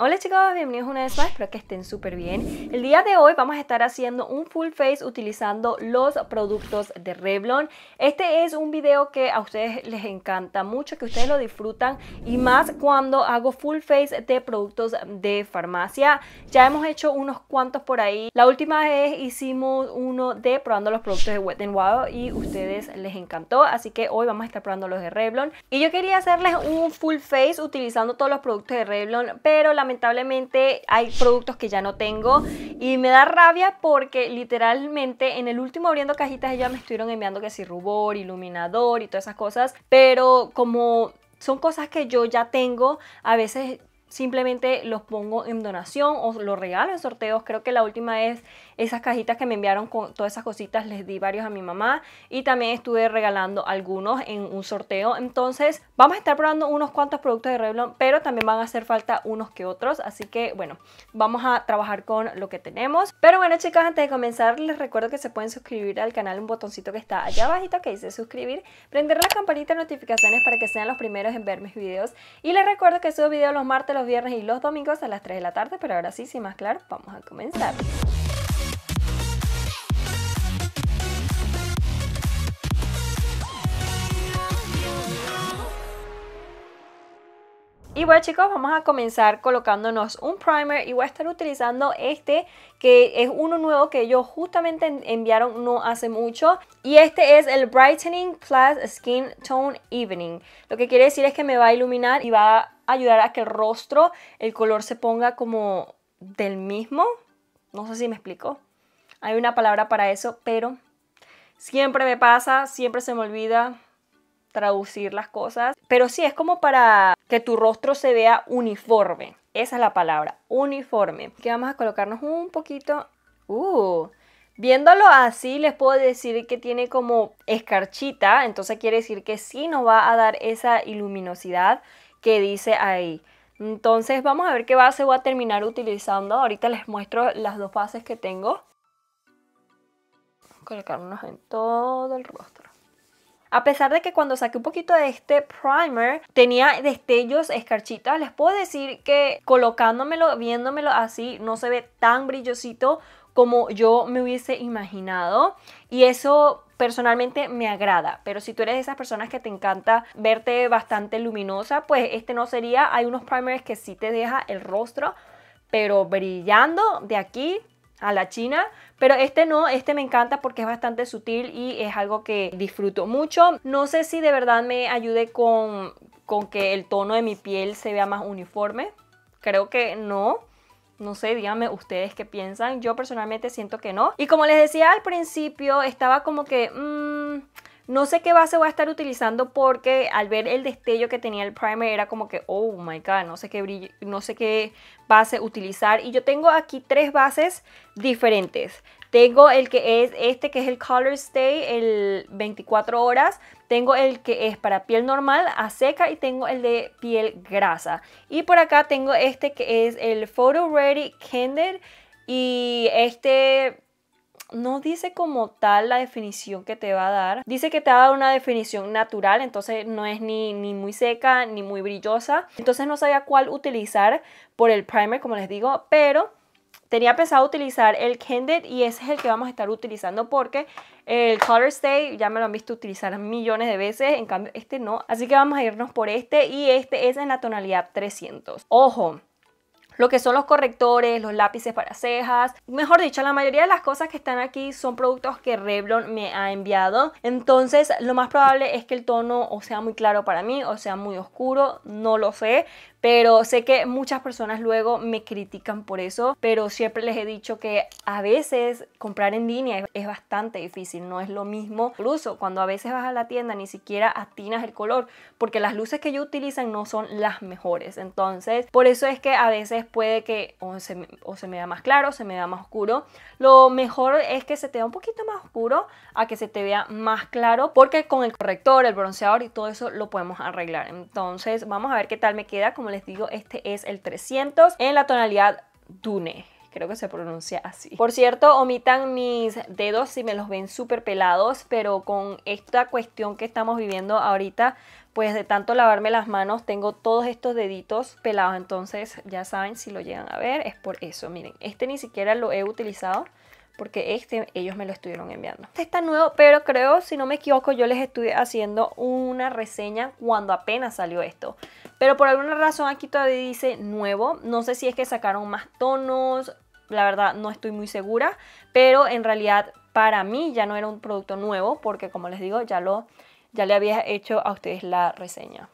Hola chicos, bienvenidos una vez más, espero que estén súper bien. El día de hoy vamos a estar haciendo un full face utilizando los productos de Revlon. Este es un video que a ustedes les encanta mucho, que ustedes lo disfrutan y más cuando hago full face de productos de farmacia. Ya hemos hecho unos cuantos por ahí. La última vez hicimos uno de probando los productos de Wet n Wild y ustedes les encantó, así que hoy vamos a estar probando los de Revlon. Y yo quería hacerles un full face utilizando todos los productos de Revlon, pero la lamentablemente hay productos que ya no tengo y me da rabia porque literalmente en el último abriendo cajitas ya me estuvieron enviando que si rubor, iluminador y todas esas cosas, pero como son cosas que yo ya tengo, a veces simplemente los pongo en donación o los regalo en sorteos. Creo que la última es esas cajitas que me enviaron con todas esas cositas les di varios a mi mamá y también estuve regalando algunos en un sorteo. Entonces vamos a estar probando unos cuantos productos de Revlon, pero también van a hacer falta unos que otros. Así que bueno, vamos a trabajar con lo que tenemos. Pero bueno chicas, antes de comenzar les recuerdo que se pueden suscribir al canal, un botoncito que está allá abajito que dice suscribir, prender la campanita de notificaciones para que sean los primeros en ver mis videos. Y les recuerdo que subo videos los martes, los viernes y los domingos a las 3 de la tarde, pero ahora sí, sin más claro, vamos a comenzar. Y bueno chicos, vamos a comenzar colocándonos un primer y voy a estar utilizando este que es uno nuevo que ellos justamente enviaron no hace mucho. Y este es el Brightening Plus Skin Tone Evening. Lo que quiere decir es que me va a iluminar y va a ayudar a que el rostro, el color se ponga como del mismo. No sé si me explico. Hay una palabra para eso, pero siempre me pasa, siempre se me olvida traducir las cosas, pero sí es como para que tu rostro se vea uniforme. Esa es la palabra, uniforme. Que vamos a colocarnos un poquito. Uh, viéndolo así, les puedo decir que tiene como escarchita, entonces quiere decir que sí nos va a dar esa iluminosidad que dice ahí. Entonces vamos a ver qué base voy a terminar utilizando. Ahorita les muestro las dos bases que tengo. Colocarnos en todo el rostro. A pesar de que cuando saqué un poquito de este primer tenía destellos, escarchitas, les puedo decir que colocándomelo, viéndomelo así, no se ve tan brillosito como yo me hubiese imaginado. Y eso personalmente me agrada, pero si tú eres de esas personas que te encanta verte bastante luminosa, pues este no sería. Hay unos primers que sí te deja el rostro, pero brillando de aquí a la china, pero este no, este me encanta porque es bastante sutil y es algo que disfruto mucho. No sé si de verdad me ayude con, con que el tono de mi piel se vea más uniforme, creo que no. No sé, díganme ustedes qué piensan. Yo personalmente siento que no. Y como les decía al principio, estaba como que... Mm, no sé qué base voy a estar utilizando porque al ver el destello que tenía el primer era como que, oh my god, no sé qué brillo, no sé qué base utilizar. Y yo tengo aquí tres bases diferentes. Tengo el que es este, que es el Color Stay, el 24 horas. Tengo el que es para piel normal, a seca. Y tengo el de piel grasa. Y por acá tengo este que es el Photo Ready Candid. Y este no dice como tal la definición que te va a dar. Dice que te va a dar una definición natural, entonces no es ni, ni muy seca ni muy brillosa. Entonces no sabía cuál utilizar por el primer, como les digo, pero tenía pensado utilizar el Candid y ese es el que vamos a estar utilizando porque el Color Stay ya me lo han visto utilizar millones de veces, en cambio este no. Así que vamos a irnos por este y este es en la tonalidad 300. Ojo, lo que son los correctores, los lápices para cejas. Mejor dicho, la mayoría de las cosas que están aquí son productos que Revlon me ha enviado. Entonces, lo más probable es que el tono o sea muy claro para mí o sea muy oscuro, no lo sé. Pero sé que muchas personas luego me critican por eso, pero siempre les he dicho que a veces comprar en línea es bastante difícil, no es lo mismo. Incluso cuando a veces vas a la tienda ni siquiera atinas el color, porque las luces que yo utilizan no son las mejores. Entonces, por eso es que a veces puede que o se, me da más claro, se me da más oscuro. Lo mejor es que se te vea un poquito más oscuro a que se te vea más claro, porque con el corrector, el bronceador y todo eso lo podemos arreglar. Entonces vamos a ver qué tal me queda. Como les digo, este es el 300 en la tonalidad Dune creo que se pronuncia así. Por cierto, omitan mis dedos si me los ven súper pelados, pero con esta cuestión que estamos viviendo ahorita, pues de tanto lavarme las manos tengo todos estos deditos pelados, entonces ya saben si lo llegan a ver, es por eso, miren, este ni siquiera lo he utilizado porque este ellos me lo estuvieron enviando. Este está nuevo, pero creo, si no me equivoco, yo les estuve haciendo una reseña cuando apenas salió esto. Pero por alguna razón aquí todavía dice nuevo, no sé si es que sacaron más tonos la verdad no estoy muy segura, pero en realidad para mí ya no era un producto nuevo porque como les digo, ya, lo, ya le había hecho a ustedes la reseña.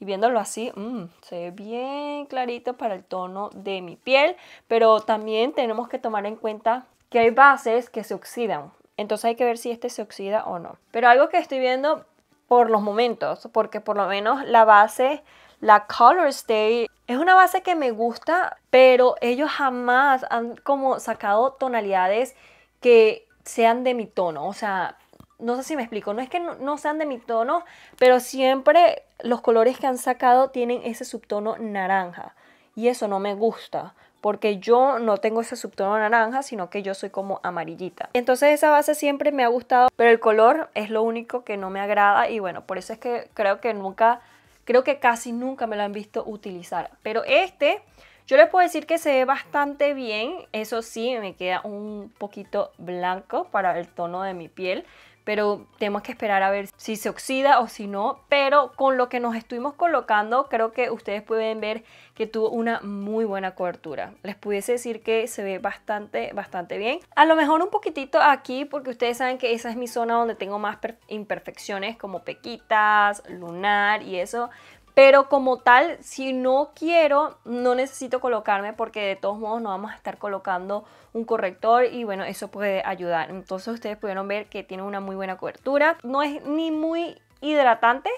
Y viéndolo así, mm, se ve bien clarito para el tono de mi piel, pero también tenemos que tomar en cuenta que hay bases que se oxidan. Entonces hay que ver si este se oxida o no. Pero algo que estoy viendo por los momentos, porque por lo menos la base, la Color Stay es una base que me gusta, pero ellos jamás han como sacado tonalidades que sean de mi tono. O sea, no sé si me explico. No es que no, sean de mi tono, pero siempre los colores que han sacado tienen ese subtono naranja. Y eso no me gusta, porque yo no tengo ese subtono naranja, sino que yo soy como amarillita. Entonces esa base siempre me ha gustado, pero el color es lo único que no me agrada. Y bueno, por eso es que creo que nunca creo que casi nunca me lo han visto utilizar. Pero este, yo les puedo decir que se ve bastante bien. Eso sí, me queda un poquito blanco para el tono de mi piel pero tenemos que esperar a ver si se oxida o si no, pero con lo que nos estuvimos colocando creo que ustedes pueden ver que tuvo una muy buena cobertura. Les pudiese decir que se ve bastante, bastante bien. A lo mejor un poquitito aquí porque ustedes saben que esa es mi zona donde tengo más imperfecciones como pequitas, lunar y eso, pero como tal, si no quiero, no necesito colocarme porque de todos modos no vamos a estar colocando un corrector y bueno, eso puede ayudar. Entonces ustedes pudieron ver que tiene una muy buena cobertura. No es ni muy hidratante,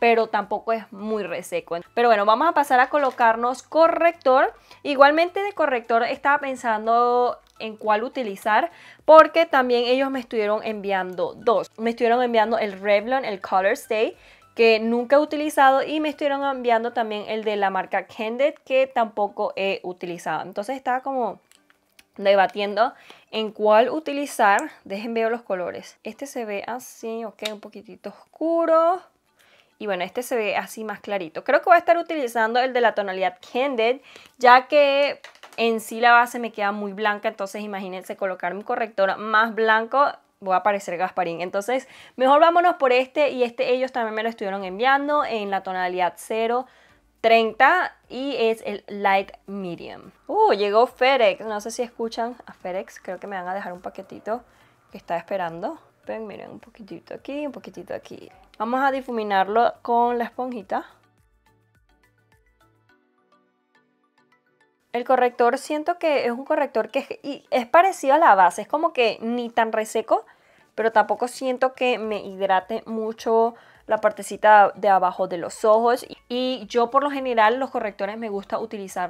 pero tampoco es muy reseco. Pero bueno, vamos a pasar a colocarnos corrector. Igualmente de corrector estaba pensando en cuál utilizar porque también ellos me estuvieron enviando dos. Me estuvieron enviando el Revlon, el Color Stay que nunca he utilizado y me estuvieron enviando también el de la marca Candid que tampoco he utilizado. Entonces estaba como debatiendo en cuál utilizar. Déjenme ver los colores. Este se ve así, ok, un poquitito oscuro. Y bueno, este se ve así más clarito. Creo que voy a estar utilizando el de la tonalidad Candid, ya que en sí la base me queda muy blanca, entonces imagínense colocar un corrector más blanco voy a aparecer Gasparín. Entonces, mejor vámonos por este y este ellos también me lo estuvieron enviando en la tonalidad 030. y es el light medium. Uh, llegó Ferex, No sé si escuchan a Ferex, Creo que me van a dejar un paquetito que está esperando. Ven, miren, un poquitito aquí, un poquitito aquí. Vamos a difuminarlo con la esponjita. El corrector siento que es un corrector que es parecido a la base. Es como que ni tan reseco pero tampoco siento que me hidrate mucho la partecita de abajo de los ojos y yo por lo general los correctores me gusta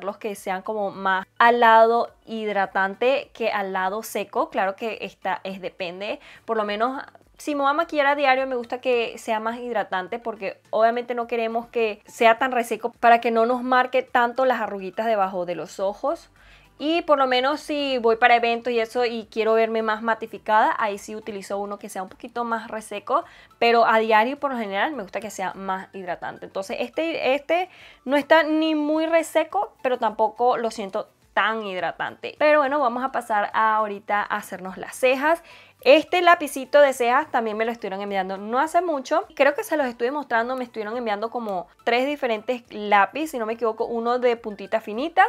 los que sean como más al lado hidratante que al lado seco claro que esta es depende por lo menos si me voy a maquillar a diario me gusta que sea más hidratante porque obviamente no queremos que sea tan reseco para que no nos marque tanto las arruguitas debajo de los ojos y por lo menos si voy para eventos y eso y quiero verme más matificada, ahí sí utilizo uno que sea un poquito más reseco, pero a diario por lo general me gusta que sea más hidratante. Entonces este, este no está ni muy reseco, pero tampoco lo siento tan hidratante. Pero bueno, vamos a pasar a ahorita a hacernos las cejas. Este lapicito de cejas también me lo estuvieron enviando no hace mucho. Creo que se los estuve mostrando, me estuvieron enviando como tres diferentes lápices, si no me equivoco, uno de puntita finita,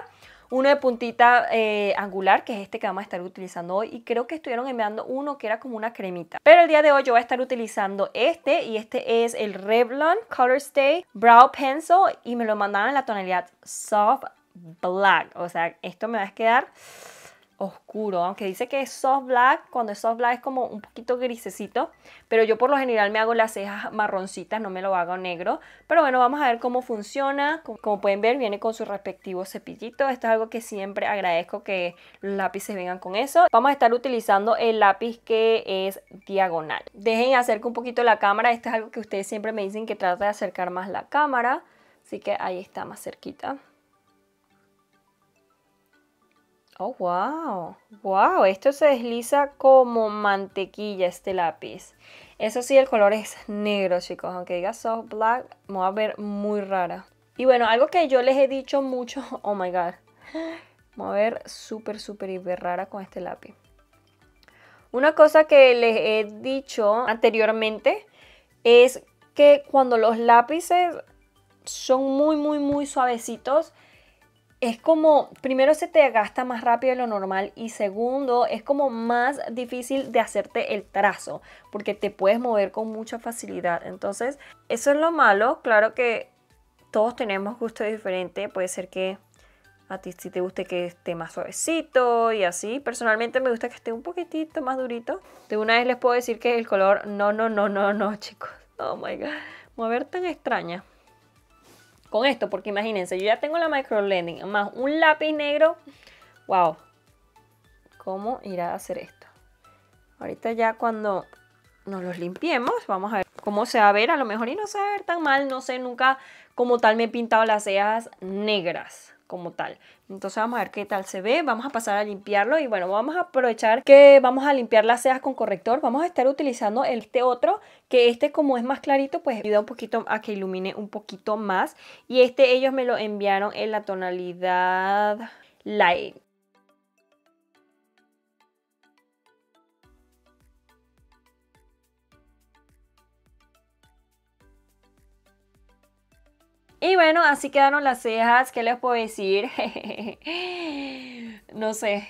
uno de puntita eh, angular, que es este que vamos a estar utilizando hoy, y creo que estuvieron enviando uno que era como una cremita. Pero el día de hoy yo voy a estar utilizando este, y este es el Revlon Color Stay Brow Pencil, y me lo mandaron en la tonalidad Soft Black, o sea, esto me va a quedar oscuro, aunque dice que es soft black, cuando es soft black es como un poquito grisecito, pero yo por lo general me hago las cejas marroncitas, no me lo hago negro, pero bueno, vamos a ver cómo funciona, como pueden ver viene con su respectivo cepillito, esto es algo que siempre agradezco que los lápices vengan con eso, vamos a estar utilizando el lápiz que es diagonal, dejen acercar un poquito la cámara, esto es algo que ustedes siempre me dicen que trata de acercar más la cámara, así que ahí está más cerquita. Oh, wow. Wow, esto se desliza como mantequilla este lápiz. Eso sí, el color es negro, chicos. Aunque diga soft black, me va a ver muy rara. Y bueno, algo que yo les he dicho mucho, oh my god. Me va a ver súper, súper hiper rara con este lápiz. Una cosa que les he dicho anteriormente es que cuando los lápices son muy, muy, muy suavecitos, es como, primero se te gasta más rápido de lo normal y segundo, es como más difícil de hacerte el trazo porque te puedes mover con mucha facilidad. Entonces, eso es lo malo. Claro que todos tenemos gusto diferente. Puede ser que a ti si te guste que esté más suavecito y así. Personalmente me gusta que esté un poquitito más durito. De una vez les puedo decir que el color, no, no, no, no, no, chicos. Oh my god. Mover tan extraña con esto, porque imagínense, yo ya tengo la micro blending, más un lápiz negro, wow, ¿cómo irá a hacer esto? Ahorita ya cuando nos los limpiemos, vamos a ver cómo se va a ver, a lo mejor y no se va a ver tan mal, no sé, nunca como tal me he pintado las cejas negras como tal. Entonces vamos a ver qué tal se ve, vamos a pasar a limpiarlo y bueno, vamos a aprovechar que vamos a limpiar las cejas con corrector. Vamos a estar utilizando este otro, que este como es más clarito, pues ayuda un poquito a que ilumine un poquito más. Y este ellos me lo enviaron en la tonalidad light. Y bueno, así quedaron las cejas. ¿Qué les puedo decir? no sé.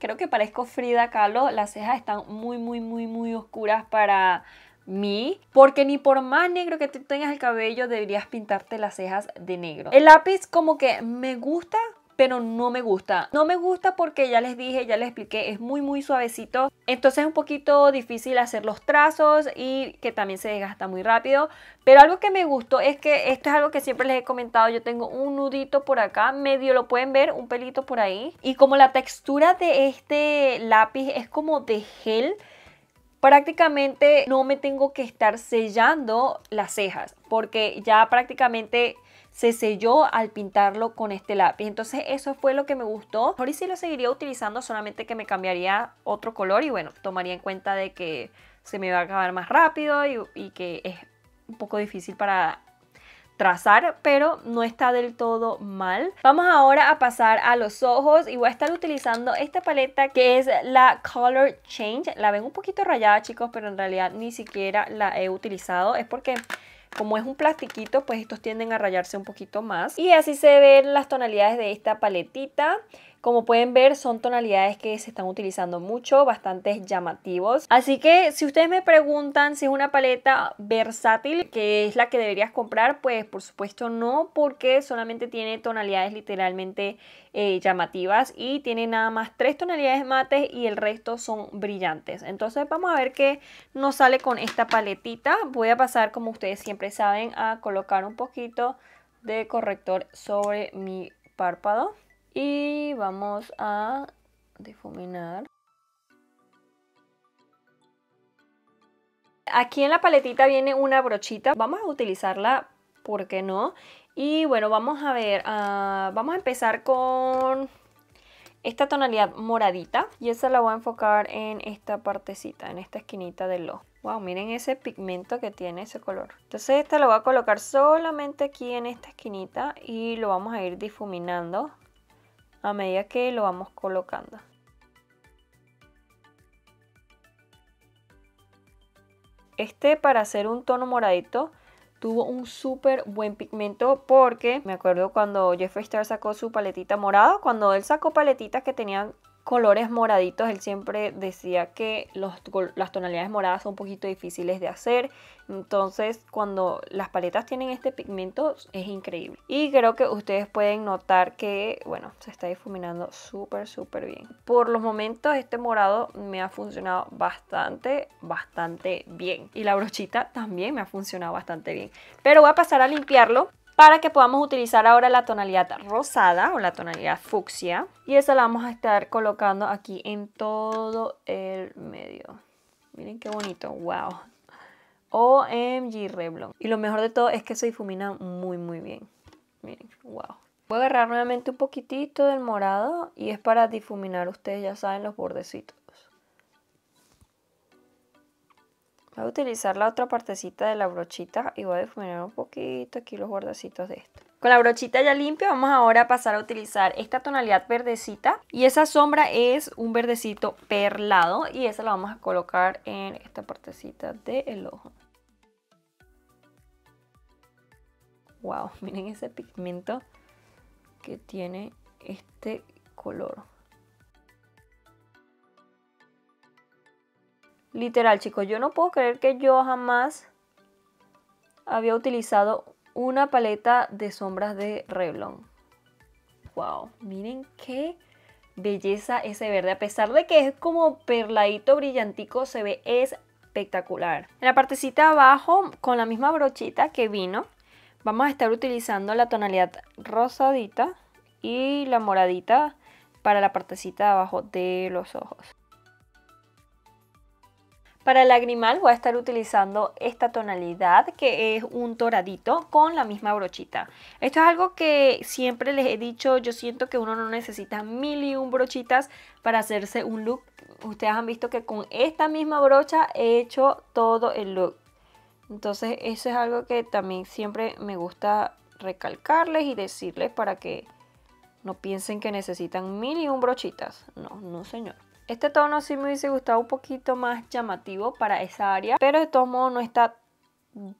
Creo que parezco Frida Kahlo. Las cejas están muy, muy, muy, muy oscuras para mí, porque ni por más negro que tú tengas el cabello deberías pintarte las cejas de negro. El lápiz como que me gusta, pero no me gusta. No me gusta porque ya les dije, ya les expliqué, es muy muy suavecito. Entonces es un poquito difícil hacer los trazos y que también se desgasta muy rápido. Pero algo que me gustó es que esto es algo que siempre les he comentado. Yo tengo un nudito por acá, medio lo pueden ver, un pelito por ahí. Y como la textura de este lápiz es como de gel, prácticamente no me tengo que estar sellando las cejas porque ya prácticamente se selló al pintarlo con este lápiz. Entonces eso fue lo que me gustó. por sí lo seguiría utilizando, solamente que me cambiaría otro color y bueno, tomaría en cuenta de que se me va a acabar más rápido y, y que es un poco difícil para trazar, pero no está del todo mal. Vamos ahora a pasar a los ojos y voy a estar utilizando esta paleta que es la Color Change. La ven un poquito rayada, chicos, pero en realidad ni siquiera la he utilizado. Es porque como es un plastiquito, pues estos tienden a rayarse un poquito más. Y así se ven las tonalidades de esta paletita. Como pueden ver, son tonalidades que se están utilizando mucho, bastante llamativos. Así que si ustedes me preguntan si es una paleta versátil, que es la que deberías comprar, pues por supuesto no, porque solamente tiene tonalidades literalmente eh, llamativas y tiene nada más tres tonalidades mates y el resto son brillantes. Entonces vamos a ver qué nos sale con esta paletita. Voy a pasar, como ustedes siempre saben, a colocar un poquito de corrector sobre mi párpado y vamos a difuminar. Aquí en la paletita viene una brochita, vamos a utilizarla, ¿por qué no? Y bueno, vamos a ver, ah, vamos a empezar con esta tonalidad moradita y esa la voy a enfocar en esta partecita, en esta esquinita del ojo. Wow, miren ese pigmento que tiene ese color. Entonces esta la voy a colocar solamente aquí en esta esquinita y lo vamos a ir difuminando a medida que lo vamos colocando. Este para hacer un tono moradito tuvo un súper buen pigmento porque me acuerdo cuando Jeffree Star sacó su paletita morada, cuando él sacó paletitas que tenían colores moraditos, él siempre decía que las tonalidades moradas son un poquito difíciles de hacer. Entonces, cuando las paletas tienen este pigmento, es increíble. Y creo que ustedes pueden notar que, bueno, se está difuminando súper, súper bien. Por los momentos, este morado me ha funcionado bastante, bastante bien. Y la brochita también me ha funcionado bastante bien. Pero voy a pasar a limpiarlo para que podamos utilizar ahora la tonalidad rosada o la tonalidad fucsia. Y esa la vamos a estar colocando aquí en todo el medio. Miren qué bonito, wow. OMG Reblon. Y lo mejor de todo es que se difumina muy muy bien. Miren, wow. Voy a agarrar nuevamente un poquitito del morado y es para difuminar, ustedes ya saben, los bordecitos. Voy a utilizar la otra partecita de la brochita y voy a difuminar un poquito aquí los bordecitos de esto. Con la brochita ya limpia vamos ahora a pasar a utilizar esta tonalidad verdecita y esa sombra es un verdecito perlado y esa la vamos a colocar en esta partecita del ojo. Wow, miren ese pigmento que tiene este color. Literal, chicos, yo no puedo creer que yo jamás había utilizado una paleta de sombras de Revlon. Wow, miren qué belleza ese verde. A pesar de que es como perladito brillantico, se ve espectacular. En la partecita abajo, con la misma brochita que vino, vamos a estar utilizando la tonalidad rosadita y la moradita para la partecita de abajo de los ojos. Para el lagrimal voy a estar utilizando esta tonalidad que es un toradito con la misma brochita. Esto es algo que siempre les he dicho, yo siento que uno no necesita mil y un brochitas para hacerse un look. Ustedes han visto que con esta misma brocha he hecho todo el look. Entonces eso es algo que también siempre me gusta recalcarles y decirles para que no piensen que necesitan mil y un brochitas. No, no señor. Este tono sí me hubiese gustado un poquito más llamativo para esa área, pero de todos modos no está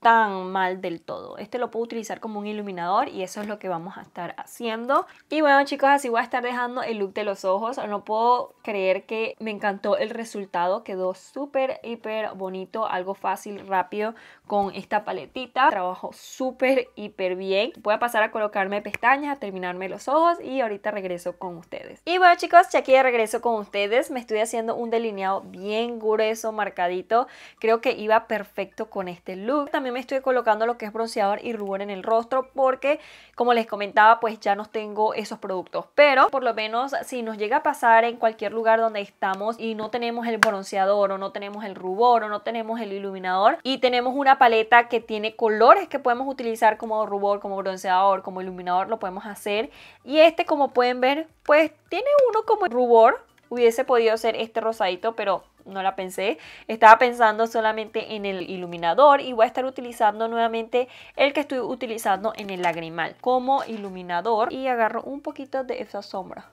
tan mal del todo. Este lo puedo utilizar como un iluminador y eso es lo que vamos a estar haciendo. Y bueno chicos, así voy a estar dejando el look de los ojos. No puedo creer que me encantó el resultado. Quedó súper, hiper bonito, algo fácil, rápido con esta paletita. Trabajo súper, hiper bien. Voy a pasar a colocarme pestañas, a terminarme los ojos y ahorita regreso con ustedes. Y bueno chicos, ya aquí regreso con ustedes. Me estoy haciendo un delineado bien grueso, marcadito. Creo que iba perfecto con este look también me estoy colocando lo que es bronceador y rubor en el rostro porque, como les comentaba, pues ya no tengo esos productos. Pero por lo menos si nos llega a pasar en cualquier lugar donde estamos y no tenemos el bronceador o no tenemos el rubor o no tenemos el iluminador y tenemos una paleta que tiene colores que podemos utilizar como rubor, como bronceador, como iluminador, lo podemos hacer. Y este, como pueden ver, pues tiene uno como rubor hubiese podido hacer este rosadito, pero no la pensé. Estaba pensando solamente en el iluminador y voy a estar utilizando nuevamente el que estoy utilizando en el lagrimal como iluminador. Y agarro un poquito de esa sombra.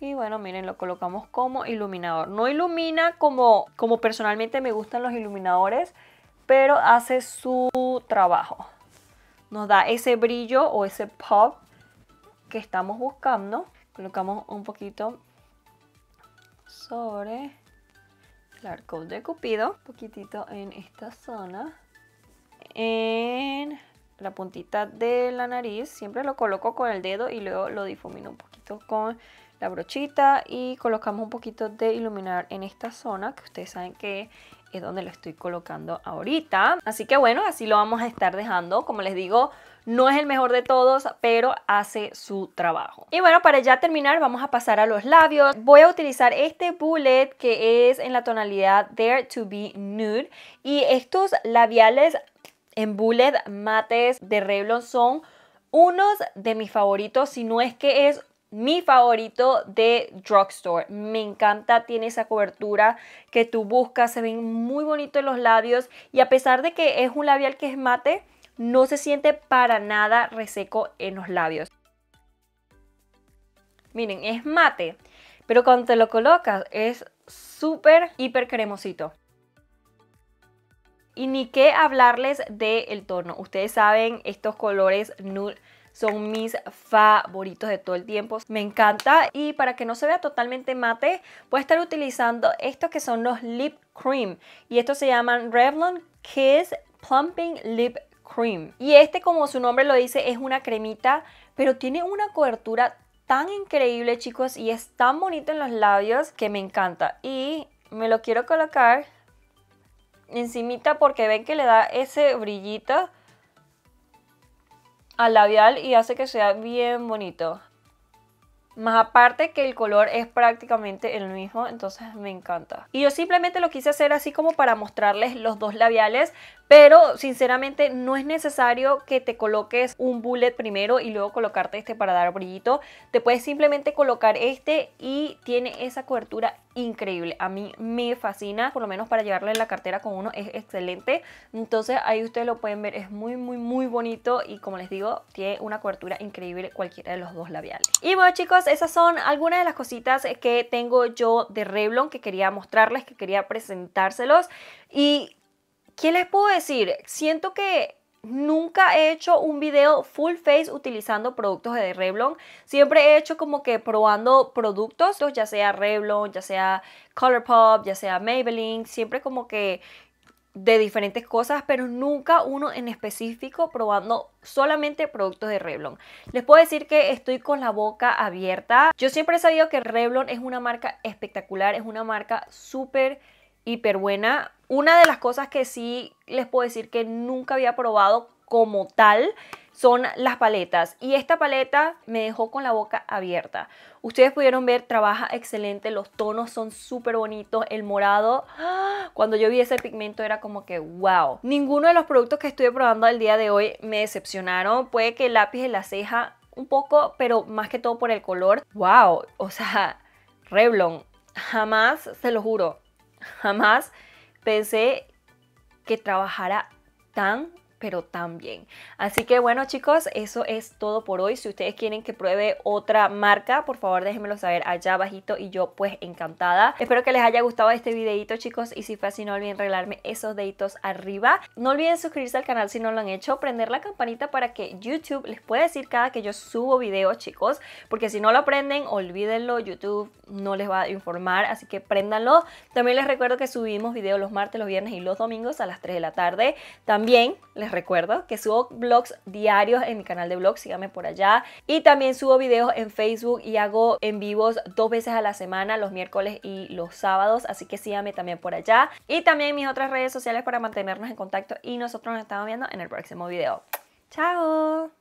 Y bueno, miren, lo colocamos como iluminador. No ilumina como, como personalmente me gustan los iluminadores, pero hace su trabajo. Nos da ese brillo o ese pop que estamos buscando. Colocamos un poquito sobre el arco de Cupido, un poquitito en esta zona, en la puntita de la nariz, siempre lo coloco con el dedo y luego lo difumino un poquito con la brochita y colocamos un poquito de iluminar en esta zona que ustedes saben que es donde lo estoy colocando ahorita. Así que bueno, así lo vamos a estar dejando. Como les digo, no es el mejor de todos, pero hace su trabajo. Y bueno, para ya terminar, vamos a pasar a los labios. Voy a utilizar este bullet que es en la tonalidad there to be Nude. Y estos labiales en bullet mates de Revlon son unos de mis favoritos, si no es que es mi favorito de Drugstore. Me encanta, tiene esa cobertura que tú buscas, se ven muy bonitos los labios y a pesar de que es un labial que es mate, no se siente para nada reseco en los labios. Miren, es mate, pero cuando te lo colocas es súper, hiper cremosito. Y ni qué hablarles del tono. Ustedes saben, estos colores nude son mis favoritos de todo el tiempo. Me encanta y para que no se vea totalmente mate, voy a estar utilizando estos que son los lip cream y estos se llaman Revlon Kiss Plumping Lip Cream. Y este como su nombre lo dice es una cremita, pero tiene una cobertura tan increíble chicos y es tan bonito en los labios que me encanta. Y me lo quiero colocar encimita porque ven que le da ese brillito al labial y hace que sea bien bonito. Más aparte que el color es prácticamente el mismo, entonces me encanta. Y yo simplemente lo quise hacer así como para mostrarles los dos labiales, pero sinceramente no es necesario que te coloques un bullet primero y luego colocarte este para dar brillito. Te puedes simplemente colocar este y tiene esa cobertura increíble. A mí me fascina, por lo menos para llevarlo en la cartera con uno es excelente. Entonces ahí ustedes lo pueden ver, es muy muy muy bonito y como les digo, tiene una cobertura increíble cualquiera de los dos labiales. Y bueno chicos, esas son algunas de las cositas que tengo yo de Revlon que quería mostrarles, que quería presentárselos. Y ¿Qué les puedo decir? Siento que Nunca he hecho un video full face utilizando productos de Revlon. Siempre he hecho como que probando productos, ya sea Revlon, ya sea Colourpop, ya sea Maybelline. Siempre como que de diferentes cosas, pero nunca uno en específico probando solamente productos de Revlon. Les puedo decir que estoy con la boca abierta. Yo siempre he sabido que Revlon es una marca espectacular, es una marca súper, hiper buena una de las cosas que sí les puedo decir que nunca había probado como tal son las paletas y esta paleta me dejó con la boca abierta. Ustedes pudieron ver, trabaja excelente, los tonos son súper bonitos, el morado, ¡ah! cuando yo vi ese pigmento era como que wow. Ninguno de los productos que estuve probando el día de hoy me decepcionaron, puede que el lápiz de la ceja un poco, pero más que todo por el color. Wow, o sea, Revlon, jamás, se lo juro, jamás pensé que trabajara tan pero también. Así que bueno chicos, eso es todo por hoy. Si ustedes quieren que pruebe otra marca, por favor déjenmelo saber allá abajito y yo pues encantada. Espero que les haya gustado este videito chicos y si fue así no olviden regalarme esos deditos arriba. No olviden suscribirse al canal si no lo han hecho, prender la campanita para que YouTube les pueda decir cada que yo subo videos chicos, porque si no lo aprenden, olvídenlo, YouTube no les va a informar, así que préndanlo. También les recuerdo que subimos videos los martes, los viernes y los domingos a las 3 de la tarde. También les recuerdo que subo blogs diarios en mi canal de vlogs, síganme por allá. Y también subo videos en Facebook y hago en vivos dos veces a la semana, los miércoles y los sábados, así que síganme también por allá. Y también mis otras redes sociales para mantenernos en contacto y nosotros nos estamos viendo en el próximo video. ¡Chao!